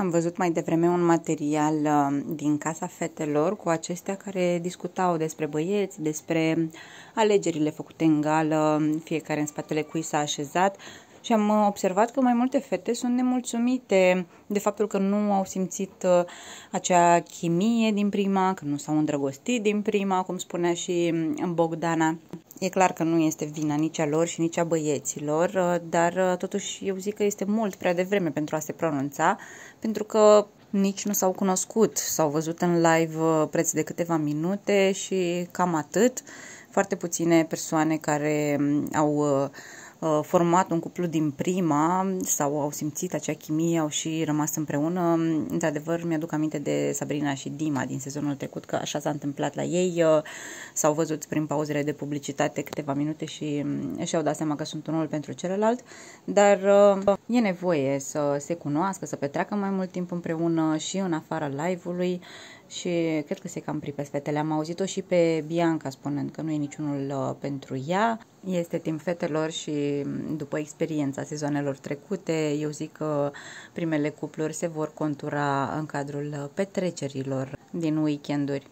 Am văzut mai devreme un material um, din Casa Fetelor cu acestea care discutau despre băieți, despre alegerile făcute în gală, um, fiecare în spatele cui s-a așezat și am uh, observat că mai multe fete sunt nemulțumite de faptul că nu au simțit uh, acea chimie din prima, că nu s-au îndrăgostit din prima, cum spunea și um, Bogdana. E clar că nu este vina nici a lor și nici a băieților, uh, dar uh, totuși eu zic că este mult prea devreme pentru a se pronunța, pentru că nici nu s-au cunoscut, s-au văzut în live uh, preț de câteva minute și cam atât. Foarte puține persoane care mm, au Uh, format un cuplu din prima sau au simțit acea chimie, au și rămas împreună. Într-adevăr, mi-aduc aminte de Sabrina și Dima din sezonul trecut, că așa s-a întâmplat la ei. Uh, s-au văzut prin pauzele de publicitate câteva minute și mm, și-au dat seama că sunt unul pentru celălalt, dar uh, e nevoie să se cunoască, să petreacă mai mult timp împreună și în afara live-ului și cred că se cam pripesc fetele. Am auzit-o și pe Bianca spunând că nu e niciunul pentru ea. Este timp fetelor și mm, după experiența sezonelor trecute, eu zic că primele cupluri se vor contura în cadrul uh, petrecerilor din weekenduri.